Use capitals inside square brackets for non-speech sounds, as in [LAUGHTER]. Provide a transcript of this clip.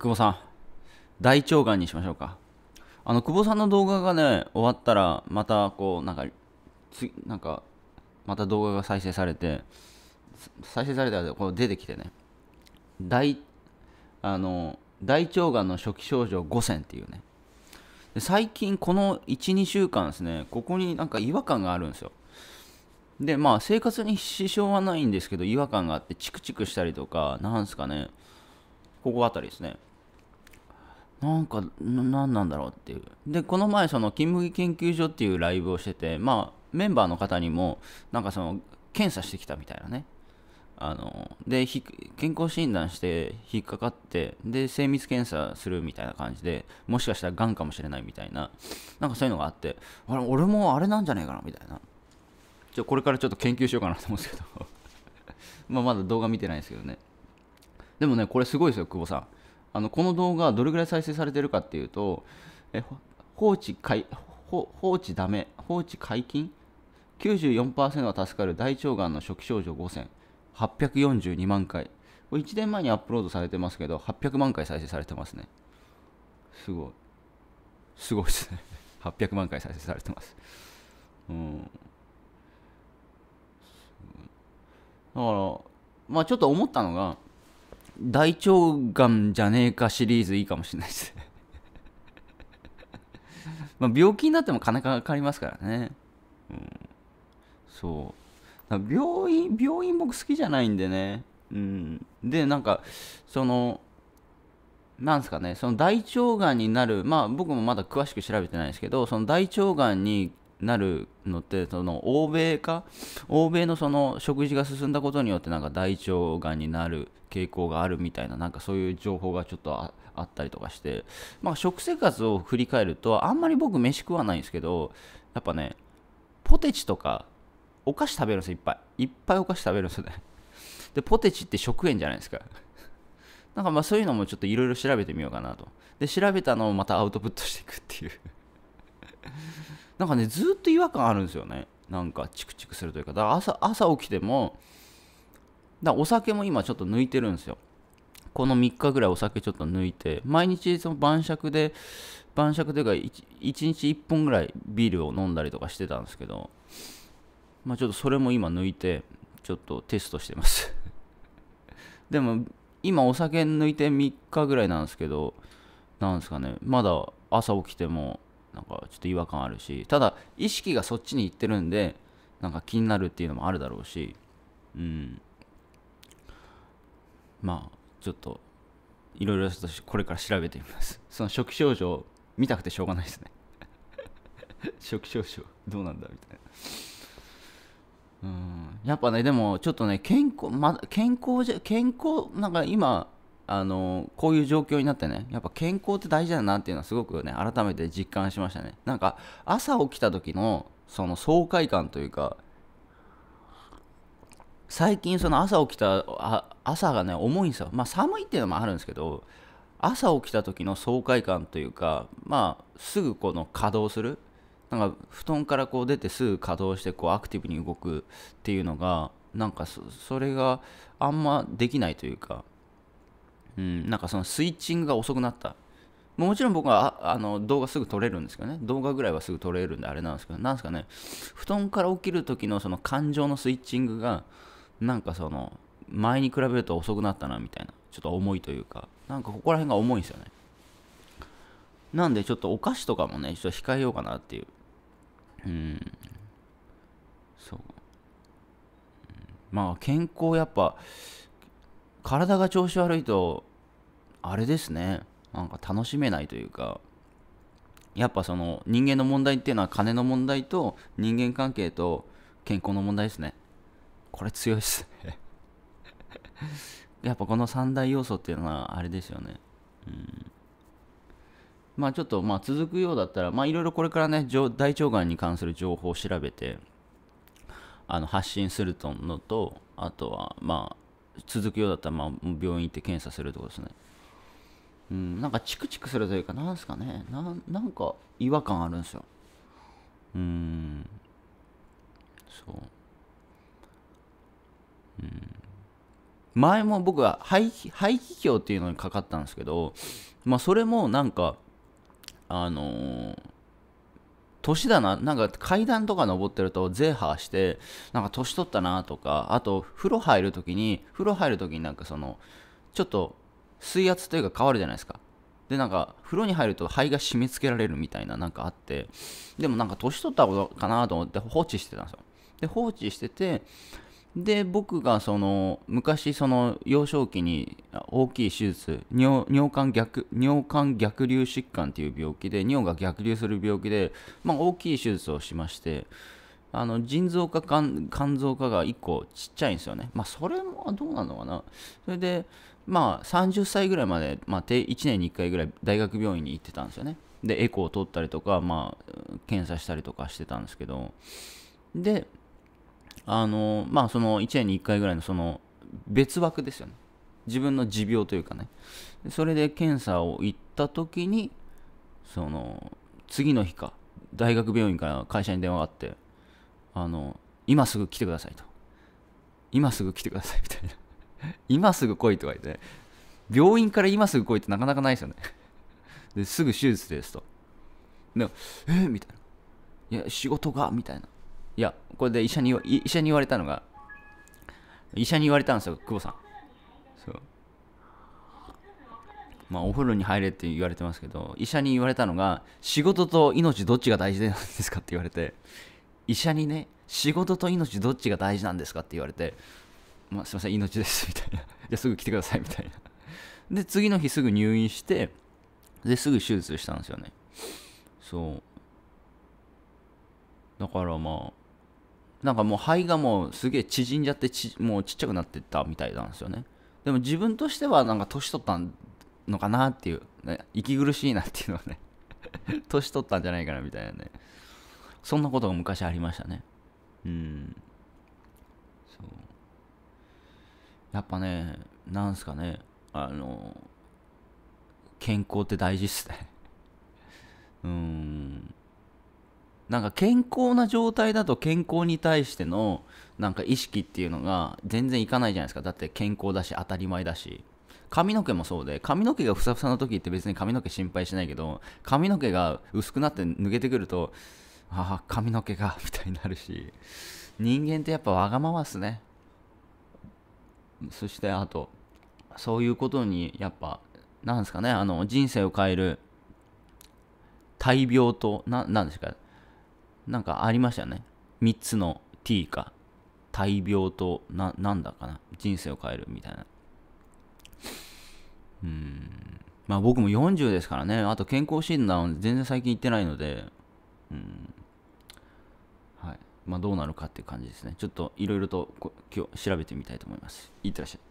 久保さん、大腸がんにしましょうか。あの、久保さんの動画がね、終わったら、また、こう、なんか、つなんか、また動画が再生されて、再生されたら、こう出てきてね、大、あの、大腸がんの初期症状5選っていうね。で最近、この1、2週間ですね、ここになんか違和感があるんですよ。で、まあ、生活に支障はないんですけど、違和感があって、チクチクしたりとか、なんすかね、ここあたりですね。なんか何なんだろうっていうでこの前その金麦研究所っていうライブをしててまあメンバーの方にもなんかその検査してきたみたいなねあので健康診断して引っかかってで精密検査するみたいな感じでもしかしたらがんかもしれないみたいななんかそういうのがあってあれ俺もあれなんじゃねえかなみたいなちょこれからちょっと研究しようかなと思うんですけど [LAUGHS] ままだ動画見てないですけどねでもねこれすごいですよ久保さんあのこの動画どれぐらい再生されてるかっていうとえ放置解放置ダメ放置解禁94%は助かる大腸がんの初期症状5 0 842万回これ1年前にアップロードされてますけど800万回再生されてますねすごいすごいですね800 [LAUGHS] 万回再生されてますうんだからまあちょっと思ったのが大腸がんじゃねえかシリーズいいかもしれないです [LAUGHS] まあ病気になっても金かかりますからね。うん、そう。病院、病院僕好きじゃないんでね。うん。で、なんか、その、なんですかね、その大腸がんになる、まあ僕もまだ詳しく調べてないですけど、その大腸がんになるのってその欧米か欧米のその食事が進んだことによってなんか大腸がんになる傾向があるみたいななんかそういう情報がちょっとあったりとかして、まあ、食生活を振り返るとあんまり僕飯食わないんですけどやっぱねポテチとかお菓子食べるんですよいっぱいいっぱいお菓子食べるんですよね [LAUGHS] でポテチって食塩じゃないですかなんかまあそういうのもちょっといろいろ調べてみようかなとで調べたのをまたアウトプットしていくっていう [LAUGHS] なんかねずっと違和感あるんですよねなんかチクチクするというかだから朝朝起きてもだお酒も今ちょっと抜いてるんですよこの3日ぐらいお酒ちょっと抜いて毎日その晩酌で晩酌というか 1, 1日1本ぐらいビールを飲んだりとかしてたんですけどまあちょっとそれも今抜いてちょっとテストしてます [LAUGHS] でも今お酒抜いて3日ぐらいなんですけどなんですかねまだ朝起きてもなんかちょっと違和感あるしただ意識がそっちに行ってるんでなんか気になるっていうのもあるだろうしうんまあちょっといろいろこれから調べてみます [LAUGHS] その初期症状見たくてしょうがないですね [LAUGHS] 初期症状どうなんだみたいなうんやっぱねでもちょっとね健康ま健康じゃ健康なんか今あのこういう状況になってねやっぱ健康って大事だなっていうのはすごくね改めて実感しましたねなんか朝起きた時のその爽快感というか最近その朝起きた朝がね重いんですよまあ寒いっていうのもあるんですけど朝起きた時の爽快感というかまあすぐこの稼働するなんか布団からこう出てすぐ稼働してこうアクティブに動くっていうのがなんかそれがあんまできないというかうん、なんかそのスイッチングが遅くなった。もちろん僕はあの動画すぐ撮れるんですけどね、動画ぐらいはすぐ撮れるんであれなんですけど、なんですかね、布団から起きる時のその感情のスイッチングが、なんかその、前に比べると遅くなったなみたいな、ちょっと重いというか、なんかここら辺が重いんですよね。なんでちょっとお菓子とかもね、ちょっと控えようかなっていう。うん。そう。まあ健康やっぱ、体が調子悪いとあれですねなんか楽しめないというかやっぱその人間の問題っていうのは金の問題と人間関係と健康の問題ですねこれ強いっすね [LAUGHS] やっぱこの三大要素っていうのはあれですよねうんまあちょっとまあ続くようだったらまあいろいろこれからね大腸がんに関する情報を調べてあの発信するとのとあとはまあ続くようだったら、まあ、病院行って検査するってことですね。うん、なんかチクチクするというか、なんすかね、ななんか違和感あるんですよ。うん、そう。うん、前も僕は肺肺気胸っていうのにかかったんですけど、まあ、それもなんか、あのー、年だな、なんか階段とか登ってるとゼーハーして、なんか年取ったなとか、あと風呂入るときに、風呂入るときになんかその、ちょっと水圧というか変わるじゃないですか。で、なんか風呂に入ると肺が締め付けられるみたいななんかあって、でもなんか年取ったことかなと思って放置してたんですよ。で、放置してて、で僕がその昔その幼少期に大きい手術尿管逆尿管逆流疾患という病気で尿が逆流する病気で、まあ、大きい手術をしましてあの腎臓か肝臓かが1個ちっちゃいんですよねまあそれもどうなのかなそれでまあ30歳ぐらいまで、まあ、1年に1回ぐらい大学病院に行ってたんですよねでエコーを取ったりとか、まあ、検査したりとかしてたんですけどであのまあその1年に1回ぐらいのその別枠ですよね自分の持病というかねそれで検査を行った時にその次の日か大学病院から会社に電話があってあの今すぐ来てくださいと今すぐ来てくださいみたいな今すぐ来いとか言って病院から今すぐ来いってなかなかないですよねですぐ手術ですとでえー、みたいないや仕事がみたいないや、これで医者に医者に言われたのが、医者に言われたんですよ、久保さん。そう。まあ、お風呂に入れって言われてますけど、医者に言われたのが、仕事と命どっちが大事なんですかって言われて、医者にね、仕事と命どっちが大事なんですかって言われて、まあ、すいません、命です、みたいな。じゃすぐ来てください、みたいな。で、次の日すぐ入院して、で、すぐ手術したんですよね。そう。だからまあ、なんかもう肺がもうすげえ縮んじゃってちもうちっちゃくなってったみたいなんですよねでも自分としてはなんか年取ったのかなっていう、ね、息苦しいなっていうのはね [LAUGHS] 年取ったんじゃないかなみたいなねそんなことが昔ありましたねうんそうやっぱねなんすかねあの健康って大事っすね [LAUGHS] うんなんか健康な状態だと健康に対してのなんか意識っていうのが全然いかないじゃないですかだって健康だし当たり前だし髪の毛もそうで髪の毛がふさふさの時って別に髪の毛心配しないけど髪の毛が薄くなって抜けてくるとああ髪の毛がみたいになるし人間ってやっぱわがままっすねそしてあとそういうことにやっぱなんですかねあの人生を変える大病とななんですかなんかありましたよね。3つの T か、大病と、な、なんだかな。人生を変えるみたいな。うん。まあ僕も40ですからね。あと健康診断全然最近行ってないので、うん。はい。まあどうなるかっていう感じですね。ちょっといろいろと今日調べてみたいと思います。いってらっしゃい。